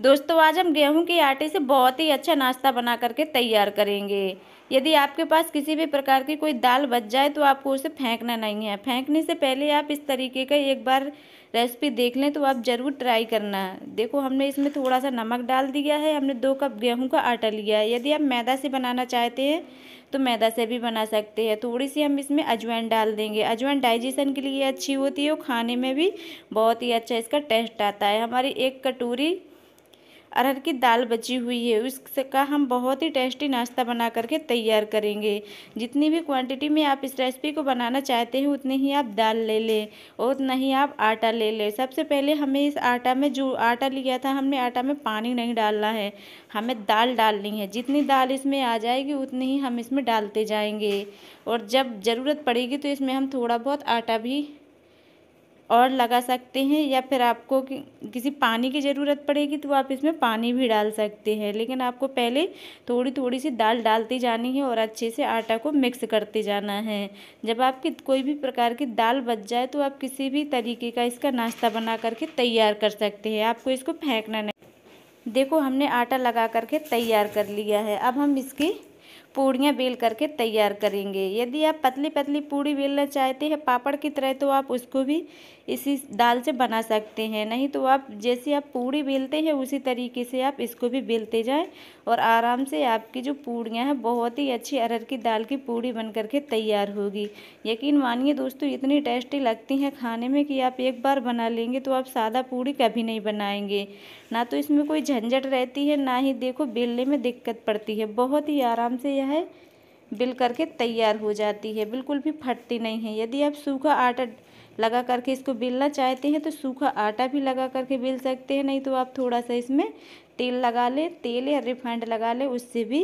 दोस्तों आज हम गेहूं के आटे से बहुत ही अच्छा नाश्ता बना करके तैयार करेंगे यदि आपके पास किसी भी प्रकार की कोई दाल बच जाए तो आपको उसे फेंकना नहीं है फेंकने से पहले आप इस तरीके का एक बार रेसिपी देख लें तो आप ज़रूर ट्राई करना देखो हमने इसमें थोड़ा सा नमक डाल दिया है हमने दो कप गेहूं का आटा लिया है यदि आप मैदा से बनाना चाहते हैं तो मैदा से भी बना सकते हैं थोड़ी सी हम इसमें अजवाइन डाल देंगे अजवाइन डाइजेशन के लिए अच्छी होती है और खाने में भी बहुत ही अच्छा इसका टेस्ट आता है हमारी एक कटोरी अरहर की दाल बची हुई है उसका हम बहुत ही टेस्टी नाश्ता बना करके तैयार करेंगे जितनी भी क्वांटिटी में आप इस रेसिपी को बनाना चाहते हैं उतनी ही आप दाल ले लें और उतना ही आप आटा ले लें सबसे पहले हमें इस आटा में जो आटा लिया था हमने आटा में पानी नहीं डालना है हमें दाल डालनी है जितनी दाल इसमें आ जाएगी उतनी ही हम इसमें डालते जाएंगे और जब ज़रूरत पड़ेगी तो इसमें हम थोड़ा बहुत आटा भी और लगा सकते हैं या फिर आपको कि, किसी पानी की ज़रूरत पड़ेगी तो आप इसमें पानी भी डाल सकते हैं लेकिन आपको पहले थोड़ी थोड़ी सी दाल डालती जानी है और अच्छे से आटा को मिक्स करते जाना है जब आपकी कोई भी प्रकार की दाल बच जाए तो आप किसी भी तरीके का इसका नाश्ता बना करके तैयार कर सकते हैं आपको इसको फेंकना नहीं देखो हमने आटा लगा करके तैयार कर लिया है अब हम इसकी पूड़ियाँ बेल करके तैयार करेंगे यदि आप पतली पतली पूड़ी बेलना चाहते हैं पापड़ की तरह तो आप उसको भी इसी दाल से बना सकते हैं नहीं तो आप जैसे आप पूड़ी बेलते हैं उसी तरीके से आप इसको भी बेलते जाएं और आराम से आपकी जो पूड़ियाँ हैं बहुत ही अच्छी अरहर की दाल की पूड़ी बन करके तैयार होगी यकीन मानिए दोस्तों इतनी टेस्टी लगती हैं खाने में कि आप एक बार बना लेंगे तो आप सादा पूड़ी कभी नहीं बनाएंगे ना तो इसमें कोई झंझट रहती है ना ही देखो बेलने में दिक्कत पड़ती है बहुत ही आराम से गया है बिल करके तैयार हो जाती है बिल्कुल भी फटती नहीं है यदि आप सूखा आटा लगा करके इसको बिलना चाहते हैं तो सूखा आटा भी लगा करके बिल सकते हैं नहीं तो आप थोड़ा सा इसमें तेल लगा लें तेल या रिफाइंड लगा लें उससे भी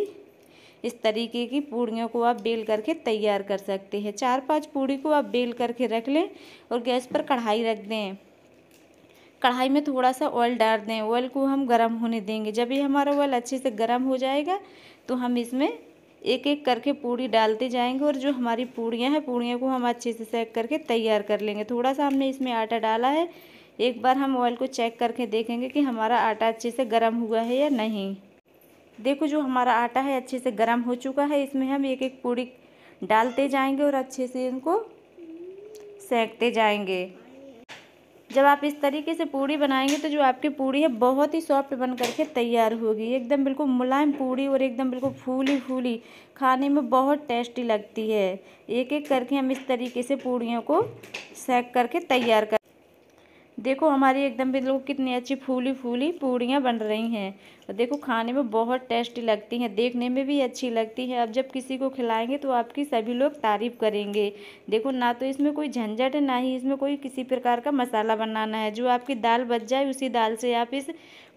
इस तरीके की पूड़ियों को आप बेल करके तैयार कर सकते हैं चार पांच पूड़ी को आप बेल करके रख लें और गैस पर कढ़ाई रख दें कढ़ाई में थोड़ा सा ऑयल डाल दें ऑयल को हम गर्म होने देंगे जब ये हमारा ऑयल अच्छे से गर्म हो जाएगा तो हम इसमें एक एक करके पूड़ी डालते जाएंगे और जो हमारी पूड़ियाँ हैं पूड़ियों को हम अच्छे से सेक करके तैयार कर लेंगे थोड़ा सा हमने इसमें आटा डाला है एक बार हम ऑयल को चेक करके देखेंगे कि हमारा आटा अच्छे से गर्म हुआ है या नहीं देखो जो हमारा आटा है अच्छे से गर्म हो चुका है इसमें हम एक एक पूड़ी डालते जाएंगे और अच्छे से इनको सेकते जाएंगे जब आप इस तरीके से पूड़ी बनाएंगे तो जो आपकी पूड़ी है बहुत ही सॉफ्ट बन करके तैयार होगी एकदम बिल्कुल मुलायम पूड़ी और एकदम बिल्कुल फूली फूली खाने में बहुत टेस्टी लगती है एक एक करके हम इस तरीके से पूड़ियों को सेक करके तैयार कर देखो हमारी एकदम भी लोग कितनी अच्छी फूली फूली पूड़ियाँ बन रही हैं और देखो खाने में बहुत टेस्टी लगती हैं देखने में भी अच्छी लगती है अब जब किसी को खिलाएंगे तो आपकी सभी लोग तारीफ़ करेंगे देखो ना तो इसमें कोई झंझट है ना ही इसमें कोई किसी प्रकार का मसाला बनाना है जो आपकी दाल बच जाए उसी दाल से आप इस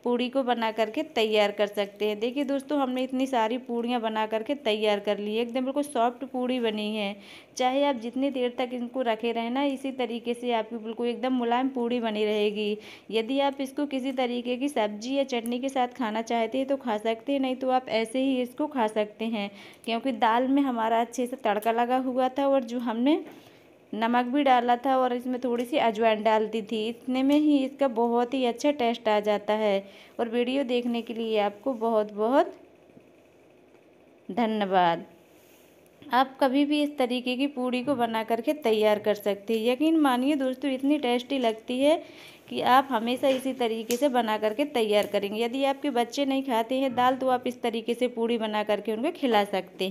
पूड़ी को बना करके तैयार कर सकते हैं देखिए दोस्तों हमने इतनी सारी पूड़ियाँ बना करके तैयार कर ली है एकदम बिल्कुल सॉफ्ट पूड़ी बनी है चाहे आप जितनी देर तक इनको रखे रहें ना इसी तरीके से आपकी बिल्कुल एकदम मुलायम पूड़ी बनी रहेगी यदि आप इसको किसी तरीके की सब्जी या चटनी के साथ खाना चाहते हैं तो खा सकते हैं नहीं तो आप ऐसे ही इसको खा सकते हैं क्योंकि दाल में हमारा अच्छे से तड़का लगा हुआ था और जो हमने नमक भी डाला था और इसमें थोड़ी सी अजवाइन डाल दी थी इतने में ही इसका बहुत ही अच्छा टेस्ट आ जाता है और वीडियो देखने के लिए आपको बहुत बहुत धन्यवाद आप कभी भी इस तरीके की पूड़ी को बना करके तैयार कर सकते हैं यकीन मानिए दोस्तों इतनी टेस्टी लगती है कि आप हमेशा इसी तरीके से बना करके तैयार करेंगे यदि आपके बच्चे नहीं खाते हैं दाल तो आप इस तरीके से पूड़ी बना करके उनको खिला सकते हैं